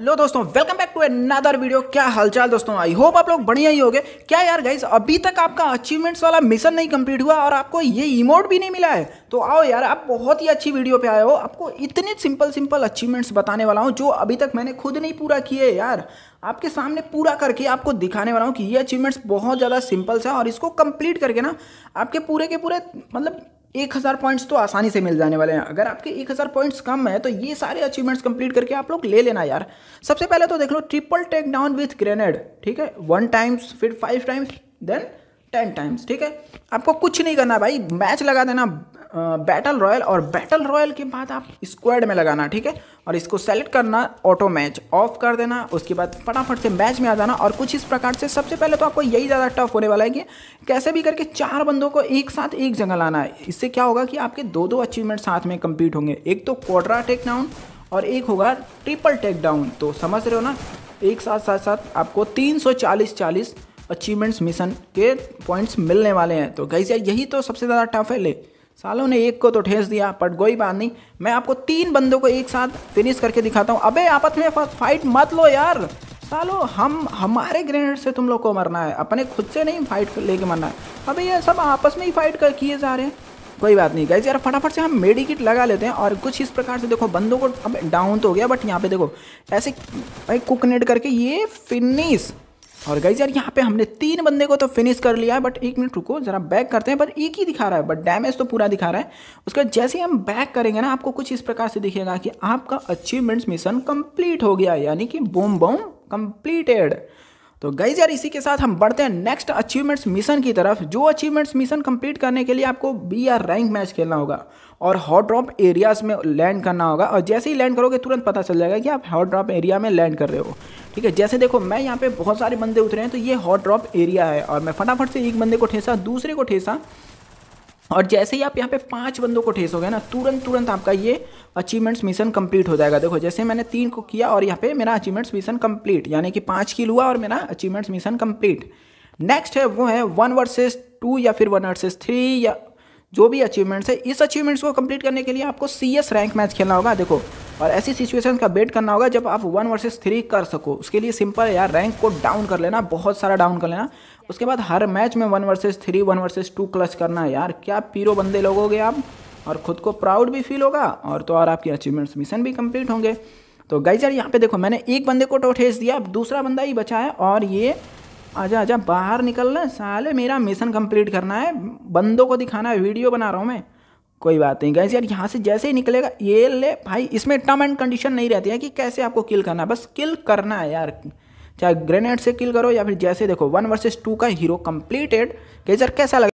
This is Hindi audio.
हेलो दोस्तों welcome back to another video क्या हालचाल दोस्तों आई होप आप लोग बढ़िया ही गए क्या यार गाइज अभी तक आपका अचीवमेंट्स वाला मिशन नहीं कंप्लीट हुआ और आपको ये इमोट भी नहीं मिला है तो आओ यार आप बहुत ही अच्छी वीडियो पे आए हो आपको इतने सिंपल सिंपल अचीवमेंट्स बताने वाला हूँ जो अभी तक मैंने खुद नहीं पूरा किए यार आपके सामने पूरा करके आपको दिखाने वाला हूँ कि ये अचीवमेंट्स बहुत ज़्यादा सिंपल सा और इसको कंप्लीट करके ना आपके पूरे के पूरे मतलब एक हज़ार पॉइंट्स तो आसानी से मिल जाने वाले हैं अगर आपके एक हज़ार पॉइंट्स कम है तो ये सारे अचीवमेंट्स कंप्लीट करके आप लोग ले लेना यार सबसे पहले तो देख लो triple take down with grenade ठीक है वन टाइम्स फिर five times then ten times ठीक है आपको कुछ नहीं करना भाई मैच लगा देना बैटल रॉयल और बैटल रॉयल के बाद आप स्क्वाड में लगाना ठीक है और इसको सेलेक्ट करना ऑटो मैच ऑफ कर देना उसके बाद फटाफट से मैच में आ जाना और कुछ इस प्रकार से सबसे पहले तो आपको यही ज़्यादा टफ होने वाला है कि कैसे भी करके चार बंदों को एक साथ एक जगह लाना है इससे क्या होगा कि आपके दो दो अचीवमेंट साथ में कम्पीट होंगे एक तो क्वाड्रा टेक डाउन और एक होगा ट्रिपल टेक डाउन तो समझ रहे हो ना एक साथ साथ साथ आपको 340 चालीस अचीवमेंट्स मिशन के पॉइंट्स मिलने वाले हैं तो गई यार यही तो सबसे ज़्यादा टफ है ले सालों ने एक को तो ठेस दिया बट कोई बात नहीं मैं आपको तीन बंदों को एक साथ फिनिश करके दिखाता हूँ अबे आपस में फाइट मत लो यार सालो हम हमारे ग्रेनेड से तुम लोग को मरना है अपने खुद से नहीं फाइट लेके मरना है अबे ये सब आपस में ही फाइट कर किए जा रहे हैं कोई बात नहीं गाइस यार फटाफट से हम मेडिकिट लगा लेते हैं और कुछ इस प्रकार से देखो बंदों को अब डाउन तो हो गया बट यहाँ पे देखो ऐसे भाई कुकनेट करके ये फिनिश और गई यार यहाँ पे हमने तीन बंदे को तो फिनिश कर लिया है बट एक मिनट रुको ज़रा बैक करते हैं पर एक ही दिखा रहा है बट डैमेज तो पूरा दिखा रहा है उसका जैसे ही हम बैक करेंगे ना आपको कुछ इस प्रकार से दिखेगा कि आपका अचीवमेंट्स मिशन कंप्लीट हो गया यानी कि बोम बोम कंप्लीटेड तो गई यार इसी के साथ हम बढ़ते हैं नेक्स्ट अचीवमेंट्स मिशन की तरफ जो अचीवमेंट्स मिशन कंप्लीट करने के लिए आपको बी आर रैंक मैच खेलना होगा और हॉट ड्रॉप एरियाज में लैंड करना होगा और जैसे ही लैंड करोगे तुरंत पता चल जाएगा कि आप हॉट ड्रॉप एरिया में लैंड कर रहे हो ठीक है जैसे देखो मैं यहाँ पे बहुत सारे बंदे उतरे हैं तो ये हॉट ड्रॉप एरिया है और मैं फटाफट से एक बंदे को ठेसा दूसरे को ठेसा और जैसे ही आप यहाँ पे पांच बंदों को ठेसोगे ना तुरंत तुरंत आपका ये अचीवमेंट्स मिशन कंप्लीट हो जाएगा देखो जैसे मैंने तीन को किया और यहाँ पे मेरा अचीवमेंट्स मिशन कंप्लीट यानी कि पाँच किल हुआ और मेरा अचीवमेंट्स मिशन कंप्लीट नेक्स्ट है वो है वन वर्सेस टू या फिर वन वर्सेस थ्री या जो भी अचीवमेंट्स है इस अचीवमेंट्स को कंप्लीट करने के लिए आपको सी एस रैंक मैच खेलना होगा देखो और ऐसी सिचुएशन का वेट करना होगा जब आप वन वर्सेस थ्री कर सको उसके लिए सिंपल यार रैंक को डाउन कर लेना बहुत सारा डाउन कर लेना उसके बाद हर मैच में one versus three one versus two clutch करना है यार क्या पीरो बंदे लोगोगे आप और ख़ुद को प्राउड भी फील होगा और तो और आपकी अचीवमेंट्स मिशन भी कंप्लीट होंगे तो गाई यार यहाँ पे देखो मैंने एक बंदे को तो ठेस दिया अब दूसरा बंदा ही बचा है और ये आजा आजा बाहर निकलना साले मेरा मिशन कंप्लीट करना है बंदों को दिखाना है वीडियो बना रहा हूँ मैं कोई बात नहीं गैस यार यहाँ से जैसे ही निकलेगा ये ले भाई इसमें टर्म एंड कंडीशन नहीं रहती है कि कैसे आपको किल करना है बस किल करना है यार चाहे ग्रेनेड से किल करो या फिर जैसे देखो वन वर्सेस टू का हीरो कंप्लीटेड गैस यार कैसा लगा